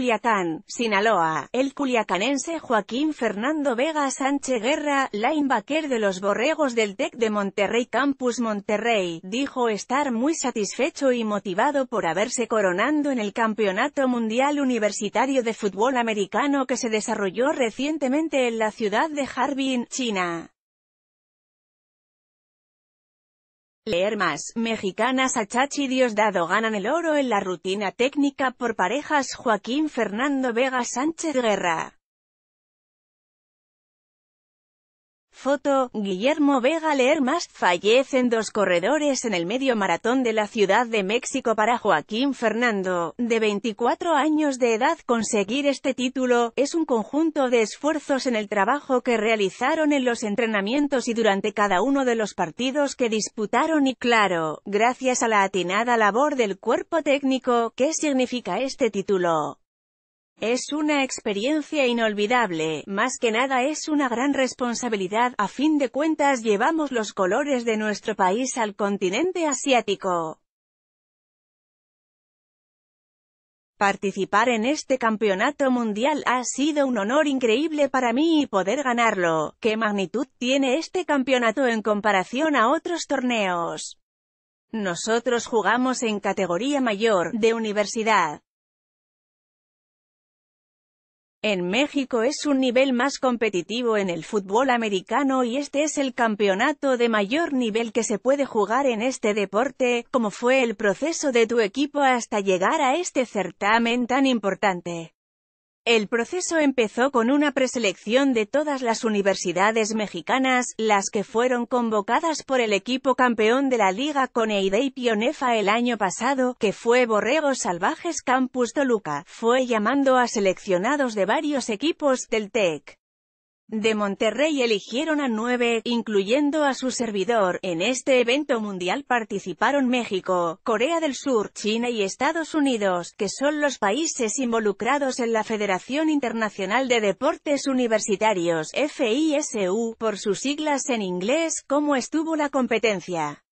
Culiacán, Sinaloa. El culiacanense Joaquín Fernando Vega Sánchez Guerra, linebacker de los Borregos del TEC de Monterrey Campus Monterrey, dijo estar muy satisfecho y motivado por haberse coronando en el Campeonato Mundial Universitario de Fútbol Americano que se desarrolló recientemente en la ciudad de Harbin, China. Leer más, mexicanas Achachi Diosdado ganan el oro en la rutina técnica por parejas Joaquín Fernando Vega Sánchez Guerra. Foto, Guillermo Vega leer más, fallecen dos corredores en el medio maratón de la Ciudad de México para Joaquín Fernando, de 24 años de edad. Conseguir este título, es un conjunto de esfuerzos en el trabajo que realizaron en los entrenamientos y durante cada uno de los partidos que disputaron y claro, gracias a la atinada labor del cuerpo técnico, ¿qué significa este título? Es una experiencia inolvidable, más que nada es una gran responsabilidad, a fin de cuentas llevamos los colores de nuestro país al continente asiático. Participar en este campeonato mundial ha sido un honor increíble para mí y poder ganarlo. ¿Qué magnitud tiene este campeonato en comparación a otros torneos? Nosotros jugamos en categoría mayor, de universidad. En México es un nivel más competitivo en el fútbol americano y este es el campeonato de mayor nivel que se puede jugar en este deporte, como fue el proceso de tu equipo hasta llegar a este certamen tan importante. El proceso empezó con una preselección de todas las universidades mexicanas, las que fueron convocadas por el equipo campeón de la liga con y Pionefa el año pasado, que fue borrego Salvajes Campus Toluca, fue llamando a seleccionados de varios equipos del TEC de Monterrey eligieron a nueve, incluyendo a su servidor. En este evento mundial participaron México, Corea del Sur, China y Estados Unidos, que son los países involucrados en la Federación Internacional de Deportes Universitarios, FISU, por sus siglas en inglés. ¿Cómo estuvo la competencia?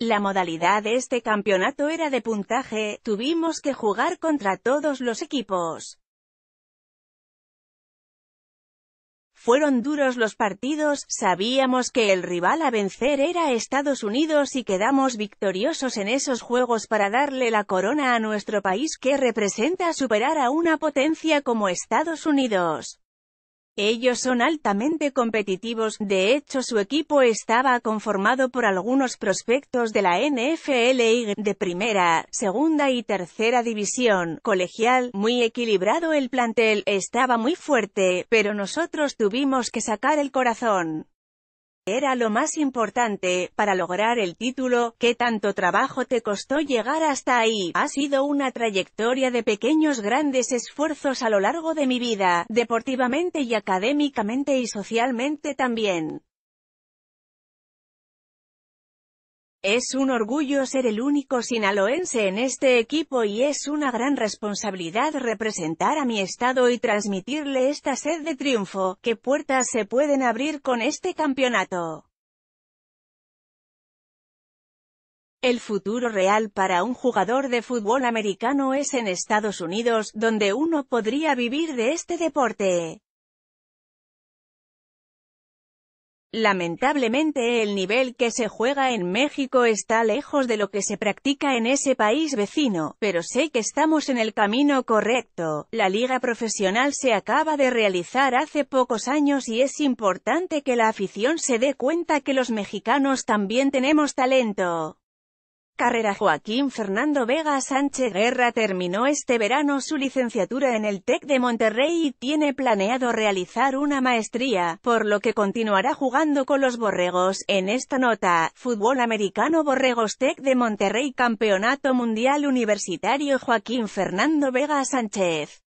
La modalidad de este campeonato era de puntaje, tuvimos que jugar contra todos los equipos. fueron duros los partidos, sabíamos que el rival a vencer era Estados Unidos y quedamos victoriosos en esos juegos para darle la corona a nuestro país que representa superar a una potencia como Estados Unidos. Ellos son altamente competitivos, de hecho su equipo estaba conformado por algunos prospectos de la NFL y de primera, segunda y tercera división, colegial, muy equilibrado el plantel, estaba muy fuerte, pero nosotros tuvimos que sacar el corazón. Era lo más importante, para lograr el título, que tanto trabajo te costó llegar hasta ahí. Ha sido una trayectoria de pequeños grandes esfuerzos a lo largo de mi vida, deportivamente y académicamente y socialmente también. Es un orgullo ser el único sinaloense en este equipo y es una gran responsabilidad representar a mi estado y transmitirle esta sed de triunfo, que puertas se pueden abrir con este campeonato. El futuro real para un jugador de fútbol americano es en Estados Unidos, donde uno podría vivir de este deporte. Lamentablemente el nivel que se juega en México está lejos de lo que se practica en ese país vecino, pero sé que estamos en el camino correcto. La liga profesional se acaba de realizar hace pocos años y es importante que la afición se dé cuenta que los mexicanos también tenemos talento carrera Joaquín Fernando Vega Sánchez Guerra terminó este verano su licenciatura en el TEC de Monterrey y tiene planeado realizar una maestría, por lo que continuará jugando con los Borregos. En esta nota, fútbol americano Borregos TEC de Monterrey Campeonato Mundial Universitario Joaquín Fernando Vega Sánchez